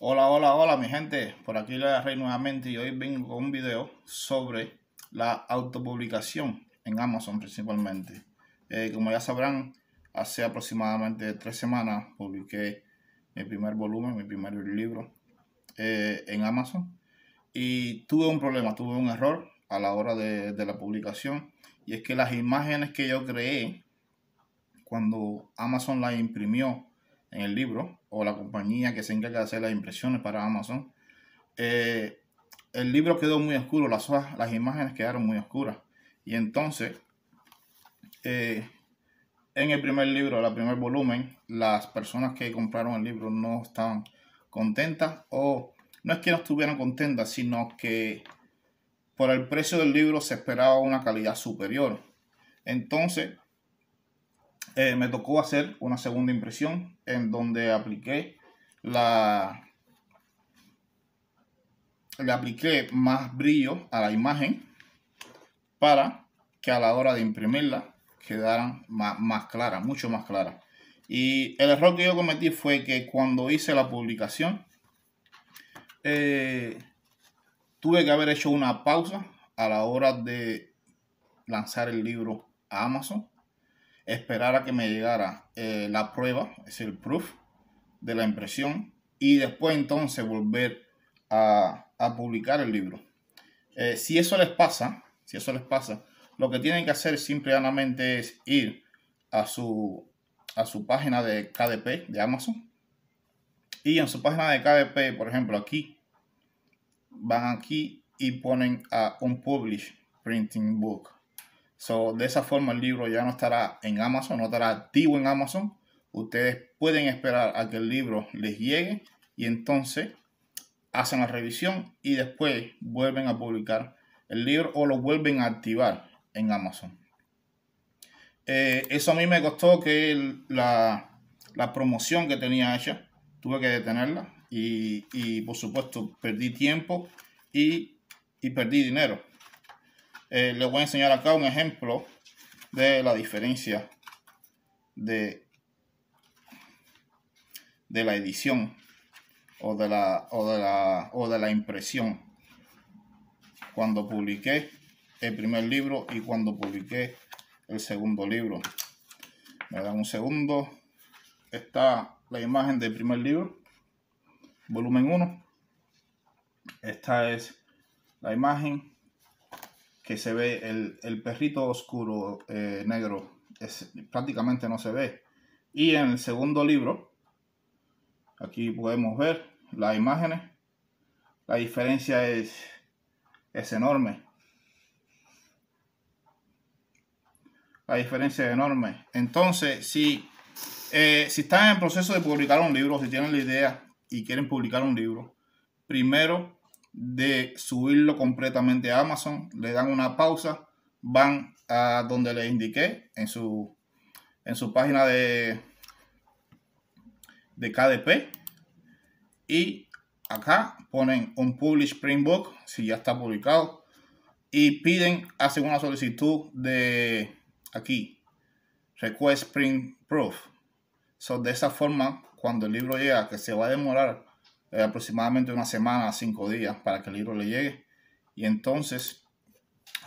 Hola, hola, hola mi gente, por aquí le agarré nuevamente y hoy vengo con un video sobre la autopublicación en Amazon principalmente. Eh, como ya sabrán, hace aproximadamente tres semanas publiqué mi primer volumen, mi primer libro eh, en Amazon y tuve un problema, tuve un error a la hora de, de la publicación y es que las imágenes que yo creé cuando Amazon las imprimió en el libro o la compañía que se encarga de hacer las impresiones para Amazon. Eh, el libro quedó muy oscuro, las las imágenes quedaron muy oscuras. Y entonces, eh, en el primer libro, el primer volumen, las personas que compraron el libro no estaban contentas o no es que no estuvieran contentas, sino que por el precio del libro se esperaba una calidad superior. Entonces, eh, me tocó hacer una segunda impresión en donde apliqué la... Le apliqué más brillo a la imagen para que a la hora de imprimirla quedaran más, más claras, mucho más claras. Y el error que yo cometí fue que cuando hice la publicación, eh, tuve que haber hecho una pausa a la hora de lanzar el libro a Amazon esperar a que me llegara eh, la prueba, es el proof de la impresión, y después entonces volver a, publicar el libro. Eh, si eso les pasa, si eso les pasa, lo que tienen que hacer simplemente es ir a su, a su página de KDP de Amazon. Y en su página de KDP, por ejemplo, aquí, van aquí y ponen a un publish printing book. So, de esa forma el libro ya no estará en Amazon, no estará activo en Amazon. Ustedes pueden esperar a que el libro les llegue y entonces hacen la revisión y después vuelven a publicar el libro o lo vuelven a activar en Amazon. Eh, eso a mí me costó que la, promoción que tenía hecha, tuve que detenerla y, por supuesto perdí tiempo y perdí dinero eh, les voy a enseñar acá un ejemplo de la diferencia de, de la edición o de la, o de la, o de la impresión cuando publiqué el primer libro y cuando publiqué el segundo libro. Me dan un segundo. Está la imagen del primer libro, volumen 1. Esta es la imagen que se ve el, perrito oscuro eh, negro, es, prácticamente no se ve. Y en el segundo libro, aquí podemos ver las imágenes, la diferencia es, es enorme. La diferencia es enorme. Entonces, si, eh, si están en proceso de publicar un libro, si tienen la idea y quieren publicar un libro, primero de subirlo completamente a Amazon, le dan una pausa, van a donde le indiqué en su, en su página de, de KDP y acá ponen un Publish Print Book si ya está publicado y piden, hacen una solicitud de aquí, Request Print Proof. So, de esa forma, cuando el libro llega, que se va a demorar eh, aproximadamente una semana a cinco días para que el libro le llegue. Y entonces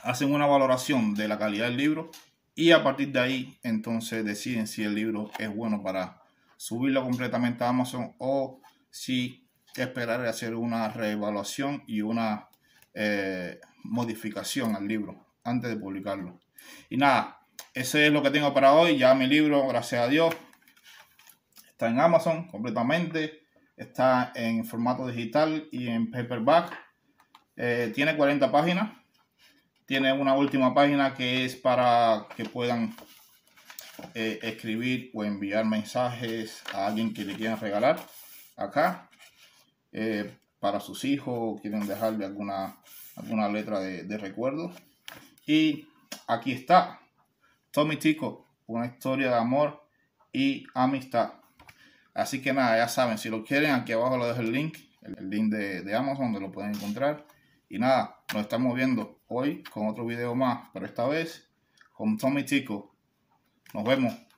hacen una valoración de la calidad del libro y a partir de ahí entonces deciden si el libro es bueno para subirlo completamente a Amazon o si esperar hacer una reevaluación y una eh, modificación al libro antes de publicarlo. Y nada, ese es lo que tengo para hoy. Ya mi libro, gracias a Dios, está en Amazon completamente. Está en formato digital y en paperback. Eh, tiene 40 páginas. Tiene una última página que es para que puedan eh, escribir o enviar mensajes a alguien que le quieran regalar acá. Eh, para sus hijos, quieren dejarle alguna, alguna letra de, de recuerdo. Y aquí está, Tommy Tico, una historia de amor y amistad. Así que nada, ya saben, si lo quieren, aquí abajo les dejo el link, el, link de, de, Amazon donde lo pueden encontrar. Y nada, nos estamos viendo hoy con otro video más, pero esta vez con Tommy Chico. Nos vemos.